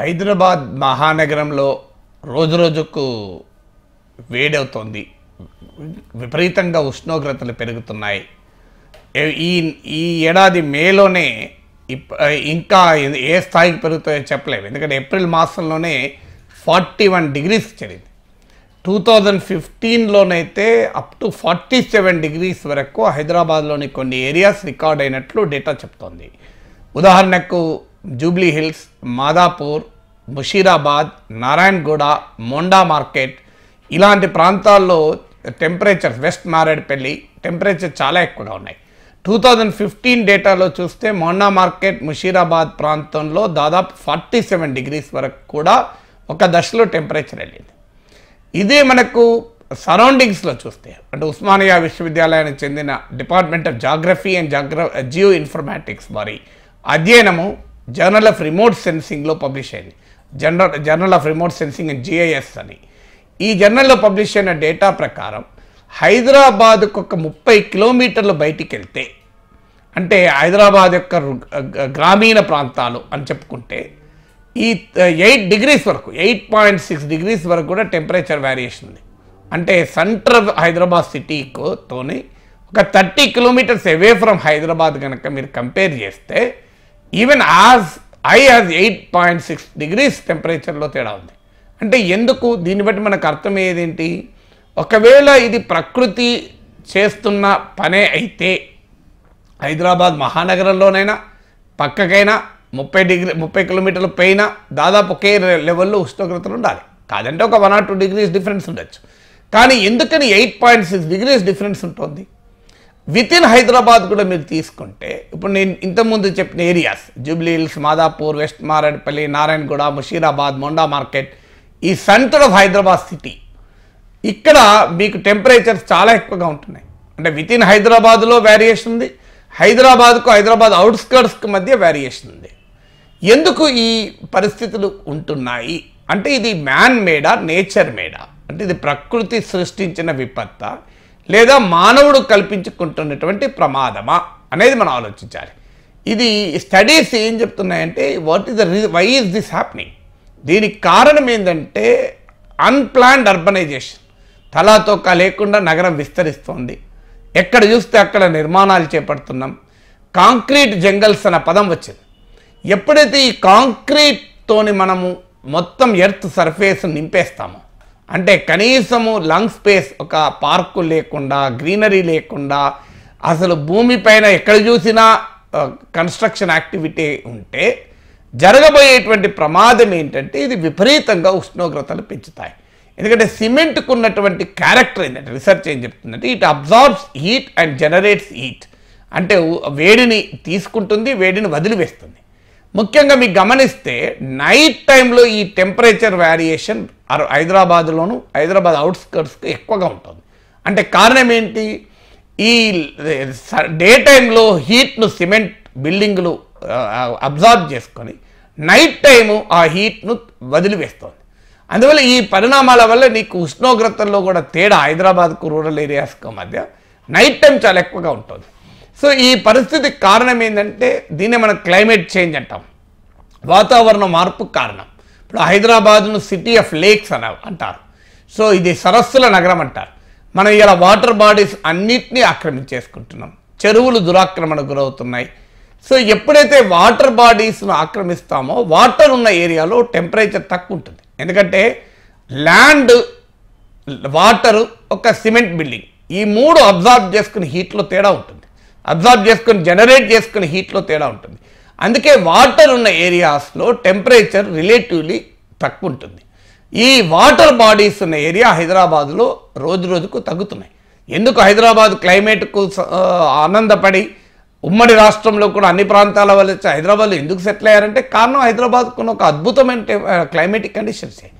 హైదరాబాద్ మహానగరంలో రోజురోజుకు వేడవుతోంది విపరీతంగా ఉష్ణోగ్రతలు పెరుగుతున్నాయి ఈ ఈ ఏడాది మేలోనే ఇంకా ఏ స్థాయికి పెరుగుతాయో చెప్పలేము ఎందుకంటే ఏప్రిల్ మాసంలోనే ఫార్టీ వన్ డిగ్రీస్ జరిగింది టూ థౌజండ్ ఫిఫ్టీన్లోనైతే up to forty seven degrees వరకు హైదరాబాద్లోని కొన్ని ఏరియాస్ రికార్డ్ అయినట్లు డేటా చెప్తోంది ఉదాహరణకు జూబ్లీ హిల్స్ మాదాపూర్ ముషీరాబాద్ నారాయణగూడ మొండా మార్కెట్ ఇలాంటి ప్రాంతాల్లో టెంపరేచర్ వెస్ట్ మారేడుపల్లి టెంపరేచర్ చాలా ఎక్కువగా ఉన్నాయి టూ థౌజండ్ ఫిఫ్టీన్ డేటాలో చూస్తే మొండా మార్కెట్ ముషీరాబాద్ ప్రాంతంలో దాదాపు ఫార్టీ సెవెన్ డిగ్రీస్ వరకు కూడా ఒక దశలో టెంపరేచర్ వెళ్ళింది ఇదే మనకు సరౌండింగ్స్లో చూస్తే అంటే ఉస్మానియా విశ్వవిద్యాలయానికి చెందిన డిపార్ట్మెంట్ ఆఫ్ జాగ్రఫీ అండ్ జాగ్ర జియో ఇన్ఫర్మాటిక్స్ వారి అధ్యయనము జర్నల్ ఆఫ్ రిమోట్ సెన్సింగ్లో పబ్లిష్ అయింది general journal of remote sensing and GIS అని ఈ జర్నల్లో పబ్లిష్ అయిన డేటా ప్రకారం హైదరాబాద్కు ఒక ముప్పై కిలోమీటర్లు బయటికి వెళ్తే అంటే హైదరాబాద్ యొక్క గ్రామీణ ప్రాంతాలు అని చెప్పుకుంటే ఈ ఎయిట్ డిగ్రీస్ వరకు ఎయిట్ పాయింట్ సిక్స్ డిగ్రీస్ వరకు కూడా టెంపరేచర్ వేరియేషన్ ఉంది అంటే సెంట్రల్ హైదరాబాద్ సిటీతోని ఒక thirty kilometres away from Hyderabad కనుక మీరు కంపేర్ చేస్తే even as I as eight point six degrees టెంపరేచర్లో తేడా ఉంది అంటే ఎందుకు దీన్ని బట్టి మనకు అర్థమయ్యేదేంటి ఒకవేళ ఇది ప్రకృతి చేస్తున్న పనే అయితే హైదరాబాద్ మహానగరంలోనైనా పక్కకైనా ముప్పై డిగ్రీ ముప్పై కిలోమీటర్ల పైన దాదాపు ఒకే లెవెల్లో ఉష్ణోగ్రతలు ఉండాలి కాదంటే ఒక one or two degrees difference ఉండొచ్చు కానీ ఎందుకని eight point six degrees difference ఉంటుంది విత్ ఇన్ హైదరాబాద్ కూడా మీరు తీసుకుంటే ఇప్పుడు నేను ఇంతకుముందు చెప్పిన areas Jubilee Hills Madhapur west Marredpally Narayanguda Musheerabad Monda market ఈ సెంటర్ ఆఫ్ హైదరాబాద్ సిటీ ఇక్కడ మీకు టెంపరేచర్స్ చాలా ఎక్కువగా ఉంటున్నాయి అంటే విత్ ఇన్ హైదరాబాద్లో వేరియేషన్ ఉంది హైదరాబాద్కు హైదరాబాద్ అవుట్స్కర్ట్స్కి మధ్య వేరియేషన్ ఉంది ఎందుకు ఈ పరిస్థితులు ఉంటున్నాయి అంటే ఇది మ్యాన్ మేడా నేచర్ మేడా అంటే ఇది ప్రకృతి సృష్టించిన విపత్త లేదా మానవుడు కల్పించుకుంటున్నటువంటి ప్రమాదమా అనేది మనం ఆలోచించాలి ఇది స్టడీస్ ఏం చెప్తున్నాయంటే what is the why is this happening దీనికి కారణం ఏంటంటే అన్ప్లాన్డ్ అర్బనైజేషన్ తలాతోక లేకుండా నగరం విస్తరిస్తోంది ఎక్కడ చూస్తే అక్కడ నిర్మాణాలు చేపడుతున్నాం కాంక్రీట్ జంగల్స్ అన్న పదం వచ్చింది ఎప్పుడైతే ఈ కాంక్రీట్తోని మనము మొత్తం ఎర్త్ సర్ఫేస్ నింపేస్తామో అంటే కనీసము లంగ్ స్పేస్ ఒక పార్కు లేకుండా గ్రీనరీ లేకుండా అసలు భూమిపైన ఎక్కడ చూసినా కన్స్ట్రక్షన్ యాక్టివిటీ ఉంటే జరగబోయేటువంటి ప్రమాదం ఏంటంటే ఇది విపరీతంగా ఉష్ణోగ్రతలు పెంచుతాయి ఎందుకంటే సిమెంట్కు ఉన్నటువంటి క్యారెక్టర్ ఏంటంటే రీసెర్చ్ ఏం చెప్తుందంటే it absorbs heat and generates heat అంటే వేడిని తీసుకుంటుంది వేడిని వదిలివేస్తుంది ముఖ్యంగా మీకు గమనిస్తే నైట్ టైంలో ఈ టెంపరేచర్ వేరియేషన్ హైదరాబాద్లోను హైదరాబాద్ అవుట్స్కర్ట్స్కి ఎక్కువగా ఉంటుంది అంటే కారణం ఏంటి ఈ డే టైంలో హీట్ను సిమెంట్ బిల్డింగ్లు అబ్జార్బ్ చేసుకొని నైట్ టైము ఆ హీట్ను వదిలివేస్తుంది అందువల్ల ఈ పరిణామాల వల్ల నీకు ఉష్ణోగ్రతల్లో కూడా తేడా హైదరాబాద్కు రూరల్ ఏరియాస్కు మధ్య నైట్ టైం చాలా ఎక్కువగా ఉంటుంది సో ఈ పరిస్థితికి కారణం ఏంటంటే దీన్నే మనం క్లైమేట్ చేంజ్ అంటాం వాతావరణ మార్పు కారణం ఇప్పుడు హైదరాబాద్ను సిటీ ఆఫ్ లేక్స్ అన అంటారు సో ఇది సరస్సుల నగరం అంటారు మనం ఇలా వాటర్ బాడీస్ అన్నిటినీ ఆక్రమించేసుకుంటున్నాం చెరువులు దురాక్రమణ గురవుతున్నాయి సో ఎప్పుడైతే వాటర్ బాడీస్ను ఆక్రమిస్తామో వాటర్ ఉన్న ఏరియాలో టెంపరేచర్ తక్కువ ఉంటుంది ఎందుకంటే ల్యాండ్ వాటరు ఒక సిమెంట్ బిల్డింగ్ ఈ మూడు అబ్జార్బ్ చేసుకుని హీట్లో తేడా ఉంటుంది అబ్జార్బ్ చేసుకొని జనరేట్ చేసుకుని హీట్లో తేడా ఉంటుంది అందుకే వాటర్ ఉన్న ఏరియాస్లో టెంపరేచర్ రిలేటివ్లీ తక్కువ ఉంటుంది ఈ వాటర్ బాడీస్ ఉన్న ఏరియా హైదరాబాద్లో రోజు రోజుకు తగ్గుతున్నాయి ఎందుకు హైదరాబాద్ క్లైమేట్కు ఆనందపడి ఉమ్మడి రాష్ట్రంలో కూడా అన్ని ప్రాంతాల వల్ల హైదరాబాద్లో ఎందుకు సెటిల్ అయ్యారంటే కారణం హైదరాబాద్కు ఒక అద్భుతమైన క్లైమేటిక్ కండిషన్సే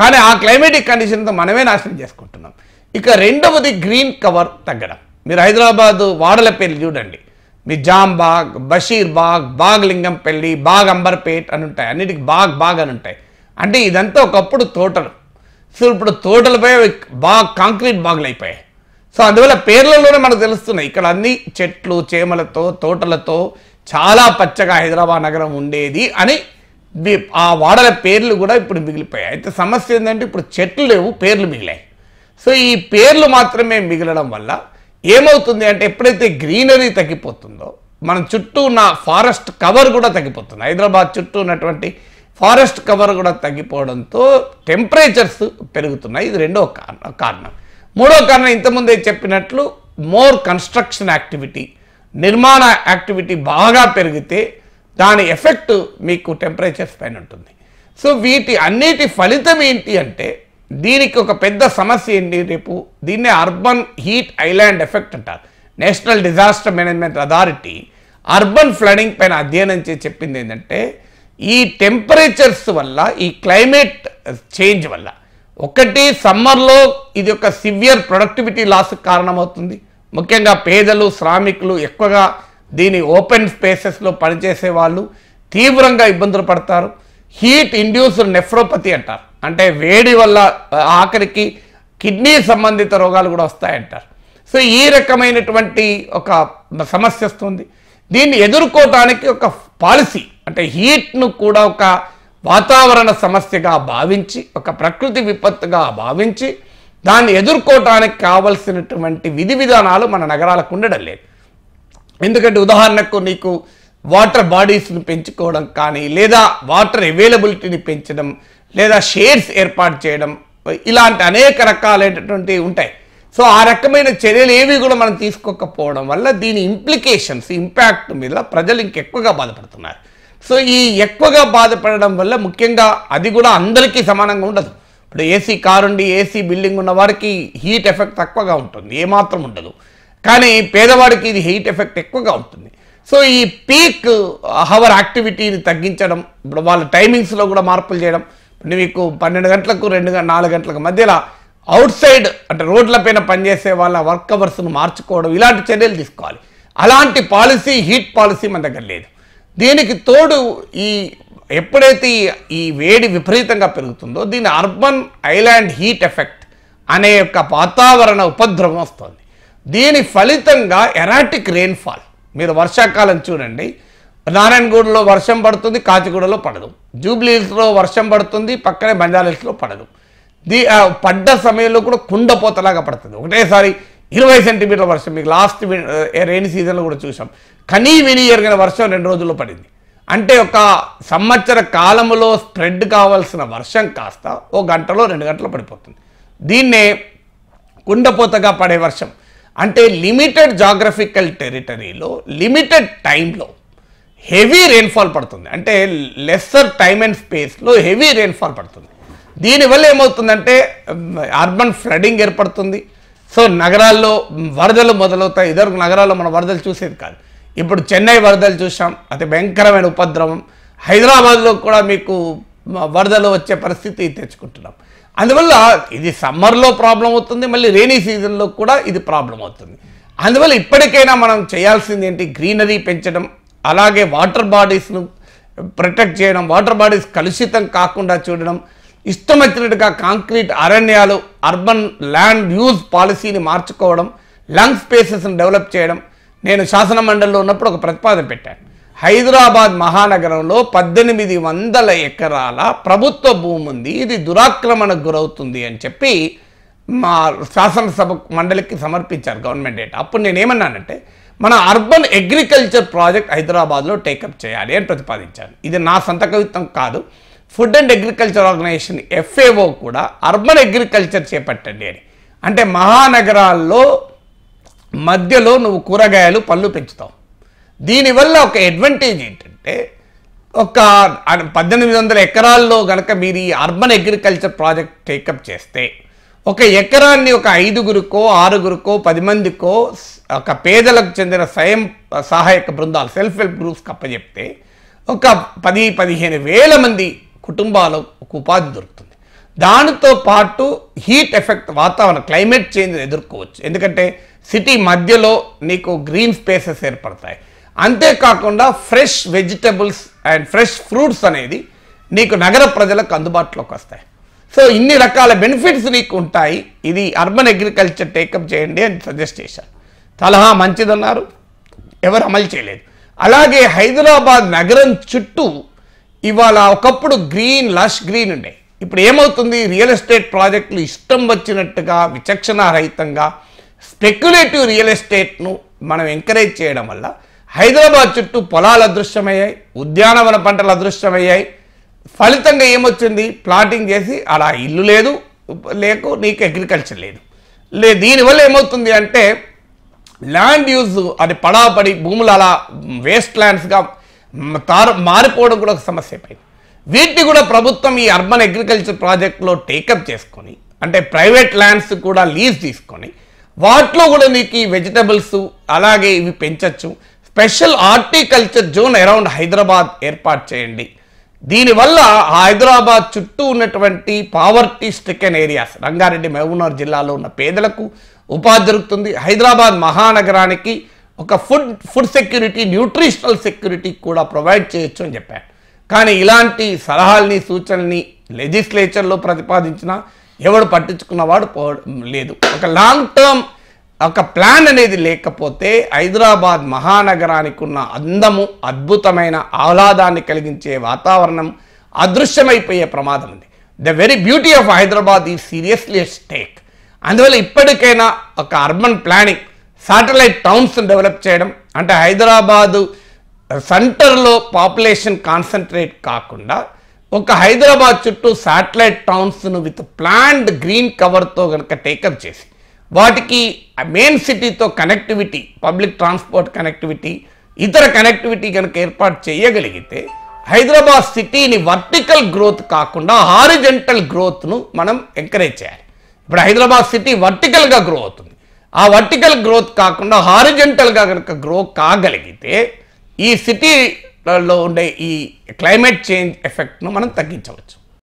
కానీ ఆ క్లైమేటిక్ కండిషన్తో మనమే నాశనం చేసుకుంటున్నాం ఇక రెండవది గ్రీన్ కవర్ తగ్గడం మీరు హైదరాబాదు వాడల పేర్లు చూడండి మీ జాంబాగ్ బషీర్ బాగ్ బాగ్ లింగంపల్లి బాగ్ అంబర్పేట్ అని ఉంటాయి అన్నిటికి బాగ్ బాగ్ అని ఉంటాయి అంటే ఇదంతా ఒకప్పుడు తోటలు సో ఇప్పుడు తోటలపై బాగా కాంక్రీట్ బాగులు అయిపోయాయి సో అందువల్ల పేర్లలోనే మనకు తెలుస్తున్నాయి ఇక్కడ అన్ని చెట్లు చేమలతో తోటలతో చాలా పచ్చగా హైదరాబాద్ నగరం ఉండేది అని ఆ వాడల పేర్లు కూడా ఇప్పుడు మిగిలిపోయాయి అయితే సమస్య ఏంటంటే ఇప్పుడు చెట్లు లేవు పేర్లు మిగిలాయి సో ఈ పేర్లు మాత్రమే మిగలడం వల్ల ఏమవుతుంది అంటే ఎప్పుడైతే గ్రీనరీ తగ్గిపోతుందో మన చుట్టూ ఉన్న ఫారెస్ట్ కవర్ కూడా తగ్గిపోతుంది హైదరాబాద్ చుట్టూ ఉన్నటువంటి ఫారెస్ట్ కవర్ కూడా తగ్గిపోవడంతో టెంపరేచర్స్ పెరుగుతున్నాయి ఇది రెండో కారణం మూడో కారణం ఇంతకుముందే చెప్పినట్లు మోర్ కన్స్ట్రక్షన్ యాక్టివిటీ నిర్మాణ యాక్టివిటీ బాగా పెరిగితే దాని ఎఫెక్ట్ మీకు టెంపరేచర్స్ పైన ఉంటుంది సో వీటి అన్నిటి ఫలితం ఏంటి అంటే దీనికి ఒక పెద్ద సమస్య ఏంటి రేపు దీన్నే అర్బన్ హీట్ ఐలాండ్ ఎఫెక్ట్ అంటారు national disaster management authority urban flooding పైన అధ్యయనం చేసి చెప్పింది ఏంటంటే ఈ టెంపరేచర్స్ వల్ల ఈ క్లైమేట్ చేంజ్ వల్ల ఒకటి సమ్మర్లో ఇది ఒక సివియర్ ప్రొడక్టివిటీ లాస్ కారణమవుతుంది ముఖ్యంగా పేదలు శ్రామికులు ఎక్కువగా దీని ఓపెన్ స్పేసెస్లో పనిచేసే వాళ్ళు తీవ్రంగా ఇబ్బందులు పడతారు హీట్ ఇండ్యూస్డ్ నెఫ్రోపతి అంటారు అంటే వేడి వల్ల ఆఖరికి కిడ్నీ సంబంధిత రోగాలు కూడా వస్తాయంటారు సో ఈ రకమైనటువంటి ఒక సమస్య వస్తుంది దీన్ని ఎదుర్కోవటానికి ఒక పాలసీ అంటే హీట్ను కూడా ఒక వాతావరణ సమస్యగా భావించి ఒక ప్రకృతి విపత్తుగా భావించి దాన్ని ఎదుర్కోవటానికి కావలసినటువంటి విధి విధానాలు మన నగరాలకు ఉండడం లేదు ఎందుకంటే ఉదాహరణకు నీకు వాటర్ బాడీస్ని పెంచుకోవడం కానీ లేదా వాటర్ అవైలబిలిటీని పెంచడం లేదా షేర్స్ ఏర్పాటు చేయడం ఇలాంటి అనేక రకాలైనటువంటి ఉంటాయి సో ఆ రకమైన చర్యలు ఏవి కూడా మనం తీసుకోకపోవడం వల్ల దీని ఇంప్లికేషన్స్ ఇంపాక్ట్ మీద ప్రజలు ఇంకెక్కువగా బాధపడుతున్నారు సో ఈ ఎక్కువగా బాధపడడం వల్ల ముఖ్యంగా అది కూడా అందరికీ సమానంగా ఉండదు ఇప్పుడు ఏసీ కారు ఉండి ఏసీ బిల్డింగ్ ఉన్న వారికి హీట్ ఎఫెక్ట్ తక్కువగా ఉంటుంది ఏమాత్రం ఉండదు కానీ పేదవాడికి ఇది హీట్ ఎఫెక్ట్ ఎక్కువగా ఉంటుంది సో ఈ పీక్ హవర్ యాక్టివిటీని తగ్గించడం ఇప్పుడు వాళ్ళ టైమింగ్స్లో కూడా మార్పులు చేయడం మీకు పన్నెండు గంటలకు రెండు నాలుగు గంటలకు మధ్యలో అవుట్ సైడ్ అంటే రోడ్లపైన పనిచేసే వాళ్ళ వర్క్ అవర్స్ను మార్చుకోవడం ఇలాంటి చర్యలు తీసుకోవాలి అలాంటి పాలసీ హీట్ పాలసీ మన దగ్గర లేదు దీనికి తోడు ఈ ఎప్పుడైతే ఈ వేడి విపరీతంగా పెరుగుతుందో దీని అర్బన్ ఐలాండ్ హీట్ ఎఫెక్ట్ అనే యొక్క వాతావరణ ఉపద్రవం వస్తుంది దీని ఫలితంగా ఎరాటిక్ రెయిన్ఫాల్ మీరు వర్షాకాలం చూడండి నారాయణగూడలో వర్షం పడుతుంది కాచిగూడలో పడదు జూబ్లీ హిల్స్లో వర్షం పడుతుంది పక్కనే బంజారా హిల్స్లో పడదు దీ పడ్డ సమయంలో కూడా కుండపోతలాగా పడుతుంది ఒకటేసారి ఇరవై సెంటీమీటర్ల వర్షం మీకు లాస్ట్ రెయిన్ సీజన్లో కూడా చూసాం కనీ విని ఎరిగిన వర్షం రెండు రోజుల్లో పడింది అంటే ఒక సంవత్సర కాలంలో స్ప్రెడ్ కావాల్సిన వర్షం కాస్త ఓ గంటలో రెండు గంటలు పడిపోతుంది దీన్నే కుండపోతగా పడే వర్షం అంటే లిమిటెడ్ జాగ్రఫికల్ టెరిటరీలో లిమిటెడ్ టైంలో హెవీ రెయిన్ఫాల్ పడుతుంది అంటే లెస్సర్ టైమ్ అండ్ స్పేస్లో హెవీ రెయిన్ఫాల్ పడుతుంది దీనివల్ల ఏమవుతుందంటే అర్బన్ ఫ్లడ్డింగ్ ఏర్పడుతుంది సో నగరాల్లో వరదలు మొదలవుతాయి ఇద్దరు నగరాల్లో మనం వరదలు చూసేది కాదు ఇప్పుడు చెన్నై వరదలు చూసాం అతి భయంకరమైన ఉపద్రవం హైదరాబాద్లో కూడా మీకు వరదలు వచ్చే పరిస్థితి తెచ్చుకుంటున్నాం అందువల్ల ఇది సమ్మర్లో ప్రాబ్లం అవుతుంది మళ్ళీ రైనీ సీజన్లో కూడా ఇది ప్రాబ్లం అవుతుంది అందువల్ల ఇప్పటికైనా మనం చేయాల్సింది ఏంటి గ్రీనరీ పెంచడం అలాగే వాటర్ బాడీస్ను ప్రొటెక్ట్ చేయడం వాటర్ బాడీస్ కలుషితం కాకుండా చూడడం ఇష్టం వచ్చినట్టుగా కాంక్రీట్ అరణ్యాలు అర్బన్ ల్యాండ్ యూజ్ పాలసీని మార్చుకోవడం లంగ్ స్పేసెస్ని డెవలప్ చేయడం నేను శాసన మండలిలో ఉన్నప్పుడు ఒక ప్రతిపాదన పెట్టాను హైదరాబాద్ మహానగరంలో పద్దెనిమిది వందల ఎకరాల ప్రభుత్వ భూమి ఉంది ఇది దురాక్రమణకు గురవుతుంది అని చెప్పి మా శాసనసభ మండలికి సమర్పించారు గవర్నమెంట్ డేటా అప్పుడు నేనేమన్నానంటే మన అర్బన్ అగ్రికల్చర్ ప్రాజెక్ట్ హైదరాబాద్లో టేకప్ చేయాలి అని ప్రతిపాదించారు ఇది నా సొంత కవిత్వం కాదు food and agriculture organisation FAO కూడా అర్బన్ అగ్రికల్చర్ చేపట్టండి అని అంటే మహానగరాల్లో మధ్యలో నువ్వు కూరగాయలు పళ్ళు పెంచుతావు దీనివల్ల ఒక అడ్వాంటేజ్ ఏంటంటే ఒక పద్దెనిమిది వందల ఎకరాల్లో కనుక మీరు ఈ అర్బన్ అగ్రికల్చర్ ప్రాజెక్ట్ టేకప్ చేస్తే ఒక ఎకరాన్ని ఒక ఐదుగురికో ఆరుగురికో పది మందికో ఒక పేదలకు చెందిన స్వయం సహాయక బృందాలు సెల్ఫ్ హెల్ప్ గ్రూప్స్ అప్పచెప్తే ఒక పది పదిహేను వేల మంది కుటుంబాలు ఒక ఉపాధి దొరుకుతుంది దానితో పాటు హీట్ ఎఫెక్ట్ వాతావరణ క్లైమేట్ చేంజ్ ఎదుర్కోవచ్చు ఎందుకంటే సిటీ మధ్యలో నీకు గ్రీన్ స్పేసెస్ ఏర్పడతాయి అంతేకాకుండా fresh vegetables and fresh fruits అనేది నీకు నగర ప్రజలకు అందుబాటులోకి వస్తాయి సో ఇన్ని రకాల బెనిఫిట్స్ నీకు ఉంటాయి ఇది అర్బన్ అగ్రికల్చర్ టేకప్ చేయండి అని సజెస్ట్ చేశారు సలహా మంచిదన్నారు ఎవరు అమలు చేయలేదు అలాగే హైదరాబాద్ నగరం చుట్టూ ఇవాళ ఒకప్పుడు గ్రీన్ లష్ గ్రీన్ ఉండే ఇప్పుడు ఏమవుతుంది రియల్ ఎస్టేట్ ప్రాజెక్టులు ఇష్టం వచ్చినట్టుగా విచక్షణారహితంగా స్పెక్యులేటివ్ రియల్ ఎస్టేట్ను మనం ఎంకరేజ్ చేయడం వల్ల హైదరాబాద్ చుట్టూ పొలాలు అదృశ్యమయ్యాయి ఉద్యానవన పంటలు అదృశ్యమయ్యాయి ఫలితంగా ఏమొచ్చింది ప్లాటింగ్ చేసి అలా ఇల్లు లేదు లేకు నీకు అగ్రికల్చర్ లేదు లే దీనివల్ల ఏమవుతుంది అంటే ల్యాండ్ యూజ్ అది పడాపడి భూములు అలా వేస్ట్ ల్యాండ్స్గా తారు మారిపోవడం కూడా ఒక సమస్య అయిపోయింది వీటిని కూడా ప్రభుత్వం ఈ అర్బన్ అగ్రికల్చర్ ప్రాజెక్ట్లో టేకప్ చేసుకొని అంటే ప్రైవేట్ ల్యాండ్స్ కూడా లీజ్ తీసుకొని వాటిలో కూడా నీకు ఈ వెజిటబుల్స్ అలాగే ఇవి పెంచచ్చు special horticulture zone around Hyderabad ఏర్పాటు చేయండి దీనివల్ల హైదరాబాద్ చుట్టూ ఉన్నటువంటి poverty stricken areas Rangareddy Mahabubnagar జిల్లాలో ఉన్న పేదలకు ఉపాధి దొరుకుతుంది హైదరాబాద్ మహానగరానికి ఒక food food security nutritional security కూడా ప్రొవైడ్ చేయొచ్చు అని చెప్పారు కానీ ఇలాంటి సలహాలని సూచనల్ని లెజిస్లేచర్లో ప్రతిపాదించిన ఎవడు పట్టించుకున్నవాడు లేదు ఒక లాంగ్ టర్మ్ ఒక ప్లాన్ అనేది లేకపోతే హైదరాబాద్ మహానగరానికి ఉన్న అందము అద్భుతమైన ఆహ్లాదాన్ని కలిగించే వాతావరణం అదృశ్యమైపోయే ప్రమాదం ఉంది the very beauty of Hyderabad ఈ సీరియస్లీ స్టేక్ అందువల్ల ఇప్పటికైనా ఒక urban planning satellite towns develop చేయడం అంటే హైదరాబాదు సెంటర్లో పాపులేషన్ కాన్సన్ట్రేట్ కాకుండా ఒక హైదరాబాద్ చుట్టూ శాటిలైట్ టౌన్స్ను విత్ ప్లాన్డ్ గ్రీన్ కవర్తో కనుక టేకప్ చేసి వాటికి మెయిన్ సిటీతో కనెక్టివిటీ పబ్లిక్ ట్రాన్స్పోర్ట్ కనెక్టివిటీ ఇతర కనెక్టివిటీ కనుక ఏర్పాటు చేయగలిగితే హైదరాబాద్ సిటీని వర్టికల్ గ్రోత్ కాకుండా హారిజెంటల్ గ్రోత్ను మనం ఎంకరేజ్ చేయాలి ఇప్పుడు హైదరాబాద్ సిటీ వర్టికల్గా గ్రో అవుతుంది ఆ వర్టికల్ గ్రోత్ కాకుండా హారిజెంటల్గా కనుక గ్రో కాగలిగితే ఈ సిటీలలో ఉండే ఈ క్లైమేట్ చేంజ్ ఎఫెక్ట్ను మనం తగ్గించవచ్చు